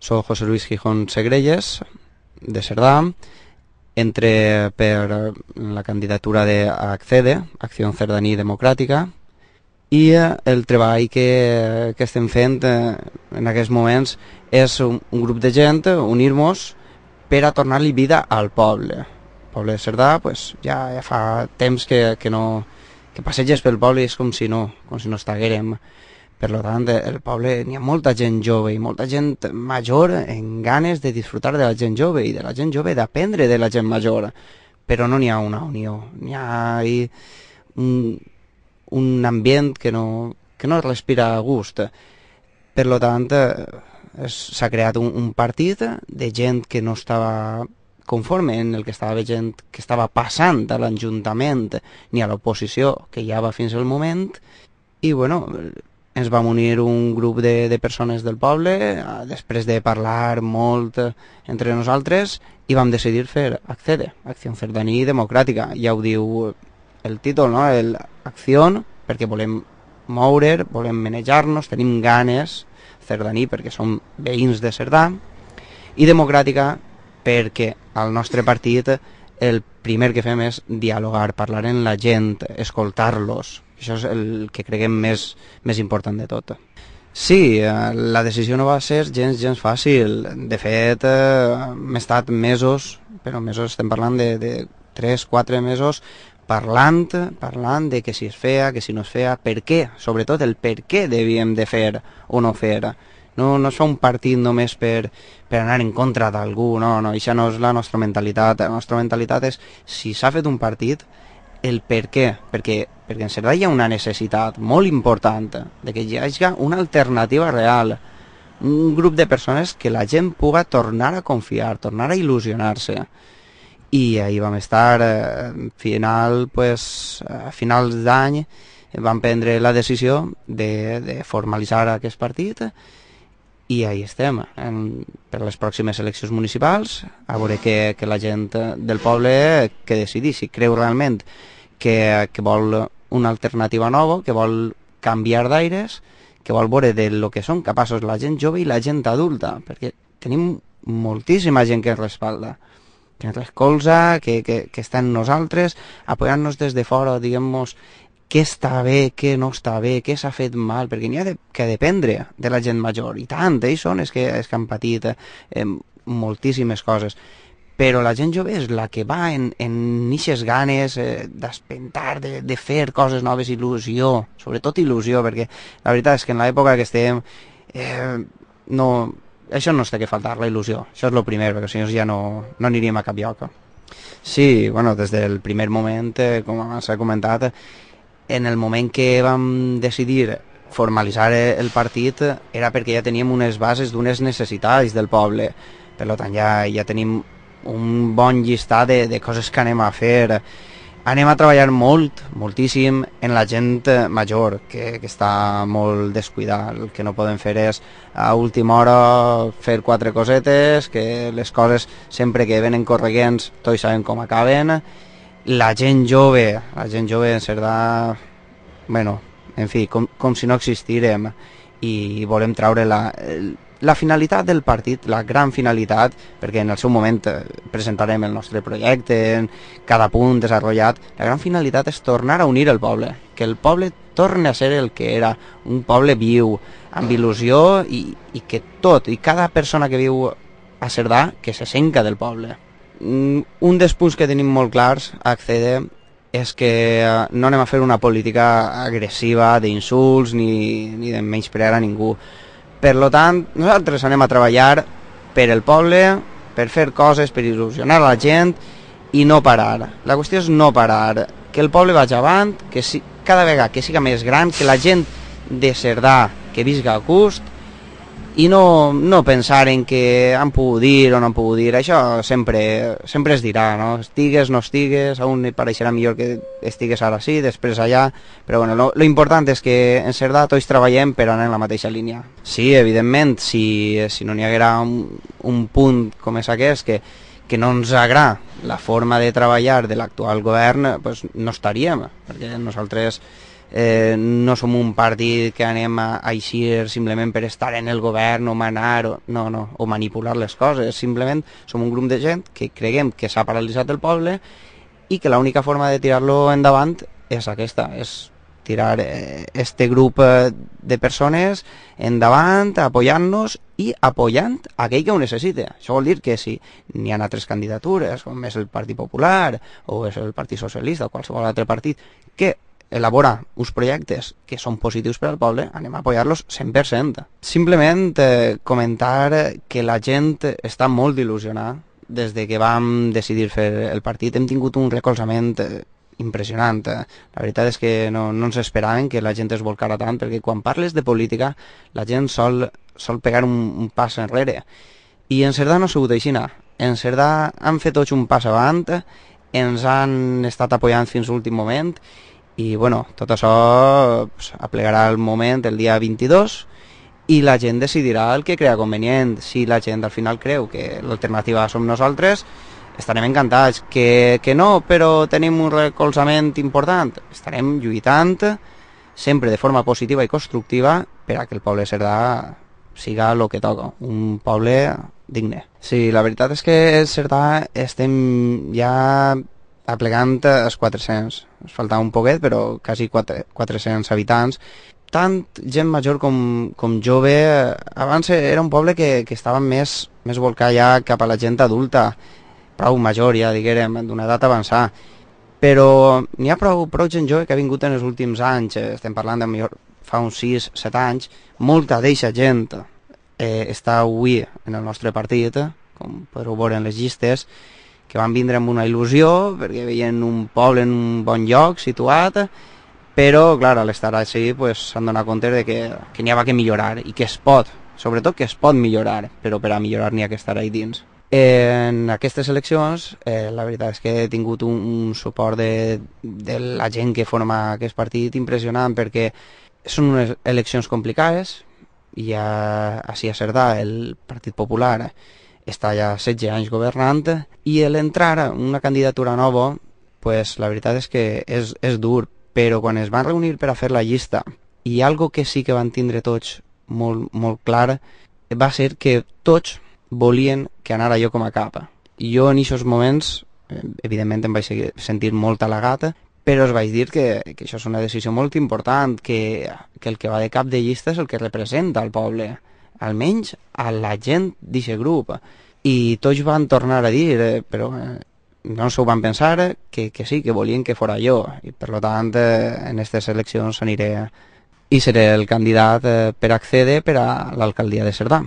Soc José Luis Gijón Segrelles, de Cerdà. Entre per la candidatura de Accede, Acció Cerdaní Democràtica, i el treball que, que estem fent eh, en aquests moments és un, un grup de gent, unir-nos per a tornar-li vida al poble. El poble de Cerdà pues, ja, ja fa temps que, que, no, que passeges pel poble i és com si no, com si no estiguérem. Per tant, el poble n'hi ha molta gent jove i molta gent major en ganes de disfrutar de la gent jove i de la gent jove d'aprendre de la gent major, però no n'hi ha una unió, n'hi ha un, un ambient que no, que no respira a gust. Per tant, eh, s'ha creat un, un partit de gent que no estava conforme en el que estava veient que estava passant a l'Ajuntament ni a l'oposició que ja va fins al moment i bueno, ens vam unir un grup de, de persones del poble, eh, després de parlar molt eh, entre nosaltres, i vam decidir fer Accede, Acció Cerdaní Democràtica. Ja ho diu el títol, no? El Acció, perquè volem moure, volem manejar-nos, tenim ganes, Cerdaní perquè som veïns de Cerdà, i democràtica perquè al nostre partit el primer que fem és dialogar, parlar amb la gent, escoltar-los, això és el que creguem més, més important de tot. Sí, eh, la decisió no va ser gens, gens fàcil. De fet, eh, hem estat mesos, però mesos estem parlant de, de 3-4 mesos, parlant, parlant de que si es feia, que si no es feia, per què, sobretot el per què devíem de fer o no fer. No, no es fa un partit només per, per anar en contra d'algú, no, no, això no és la nostra mentalitat. La nostra mentalitat és, si s'ha fet un partit, el per què, perquè, perquè en Cerdà hi ha una necessitat molt important de que hi hagi una alternativa real, un grup de persones que la gent puga tornar a confiar, tornar a il·lusionar-se. I ahir vam estar, eh, final, pues, a finals d'any, vam prendre la decisió de, de formalitzar aquest partit, eh, i ahí estem en, per les pròximes eleccions municipals a veure que, que la gent del poble que decidís si creu realment que, que vol una alternativa nova, que vol canviar d'aires, que vol veure de lo que són capaços la gent jove i la gent adulta, perquè tenim moltíssima gent que ens respalda, que ens recolza, que, que, que està en nosaltres, apoyant-nos des de fora, diguem-nos, què està bé, què no està bé, què s'ha fet mal, perquè n'hi ha de, que dependre de la gent major, i tant, ells són els que, els que han patit eh, moltíssimes coses, però la gent jove és la que va en, en nixes ganes eh, d'espentar, de, de fer coses noves, il·lusió, sobretot il·lusió, perquè la veritat és que en l'època que estem eh, no, això no està que faltar, la il·lusió, això és el primer, perquè si no ja no, no aniríem a cap lloc. Sí, bueno, des del primer moment, eh, com s'ha comentat, eh, en el moment que vam decidir formalitzar el partit era perquè ja teníem unes bases d'unes necessitats del poble. Per tant, ja, ja tenim un bon llistat de, de coses que anem a fer. Anem a treballar molt, moltíssim, en la gent major, que, que està molt descuidada. El que no podem fer és, a última hora, fer quatre cosetes, que les coses, sempre que venen correguents, tots saben com acaben, la gent jove, la gent jove en Cerdà, bueno, en fi, com, com si no existirem i volem traure la, la finalitat del partit, la gran finalitat, perquè en el seu moment eh, presentarem el nostre projecte, cada punt desenvolupat, la gran finalitat és tornar a unir el poble, que el poble torni a ser el que era, un poble viu, amb il·lusió i, i que tot i cada persona que viu a Cerdà que se senca del poble. Mm, un dels punts que tenim molt clars a accedir és que eh, no anem a fer una política agressiva d'insults ni, ni de menysprear a ningú. Per lo tant, nosaltres anem a treballar per el poble, per fer coses, per il·lusionar la gent i no parar. La qüestió és no parar, que el poble vagi avant, que si, cada vegada que siga més gran, que la gent de Cerdà que visca a gust i no, no pensar en que han pogut dir o no han pogut dir, això sempre, sempre es dirà, no? estigues, no estigues, a un et pareixerà millor que estigues ara sí, després allà, però bueno, lo, lo important és que en Cerdà tots treballem per anar en la mateixa línia. Sí, evidentment, si, si no n'hi haguera un, un punt com és aquest, que, que no ens agrada la forma de treballar de l'actual govern, pues, no estaríem, perquè nosaltres eh, no som un partit que anem a, aixir eixir simplement per estar en el govern o manar o, no, no, o manipular les coses, simplement som un grup de gent que creguem que s'ha paralitzat el poble i que l'única forma de tirar-lo endavant és aquesta, és tirar eh, este grup eh, de persones endavant, apoyant-nos i apoyant aquell que ho necessita. Això vol dir que si n'hi ha altres candidatures, com és el Partit Popular o és el Partit Socialista o qualsevol altre partit, que elabora uns projectes que són positius per al poble, anem a apoyar-los 100%. Simplement eh, comentar eh, que la gent està molt il·lusionada des de que vam decidir fer el partit. Hem tingut un recolzament eh, impressionant. La veritat és que no, no ens esperaven que la gent es volcara tant, perquè quan parles de política la gent sol, sol pegar un, un pas enrere. I en Cerdà no ha sigut així. En Cerdà han fet tots un pas avant, ens han estat apoyant fins l'últim moment i bueno, tot això pues, aplegarà el moment del dia 22 i la gent decidirà el que crea convenient. Si la gent al final creu que l'alternativa som nosaltres, estarem encantats. Que, que no, però tenim un recolzament important. Estarem lluitant sempre de forma positiva i constructiva per a que el poble Cerdà siga el que toca, un poble digne. Sí, la veritat és que Cerdà estem ja aplegant els 400. Es faltava un poquet, però quasi 4, 400 habitants. Tant gent major com, com jove. Abans era un poble que, que estava més, més volcat ja cap a la gent adulta, prou major ja, diguem, d'una edat avançada. Però n'hi ha prou, prou gent jove que ha vingut en els últims anys, eh, estem parlant de millor, fa uns 6-7 anys, molta d'eixa gent eh, està avui en el nostre partit, eh, com podreu veure en les llistes, que van vindre amb una il·lusió, perquè veien un poble en un bon lloc, situat, però, clar, a l'estar així s'han pues, donat compte de que, que n'hi ha que millorar i que es pot, sobretot que es pot millorar, però per a millorar n'hi ha que estar ahí dins. En aquestes eleccions, eh, la veritat és que he tingut un, un suport de, de la gent que forma aquest partit impressionant perquè són unes eleccions complicades i a, així a Cerdà el Partit Popular eh, està ja 16 anys governant, i l'entrar una candidatura nova, pues, la veritat és que és, és dur, però quan es van reunir per a fer la llista, i algo que sí que van tindre tots molt, molt clar, va ser que tots volien que anara jo com a cap Jo en aquests moments, eh, evidentment em vaig seguir, sentir molt al·legat, però us vaig dir que, que això és una decisió molt important, que, que el que va de cap de llista és el que representa el poble almenys a la gent d'aquest grup. I tots van tornar a dir, eh, però eh, no s'ho van pensar, eh, que, que sí, que volien que fora jo. I per tant, eh, en aquestes eleccions aniré i seré el candidat eh, per accedir per a l'alcaldia de Cerdà.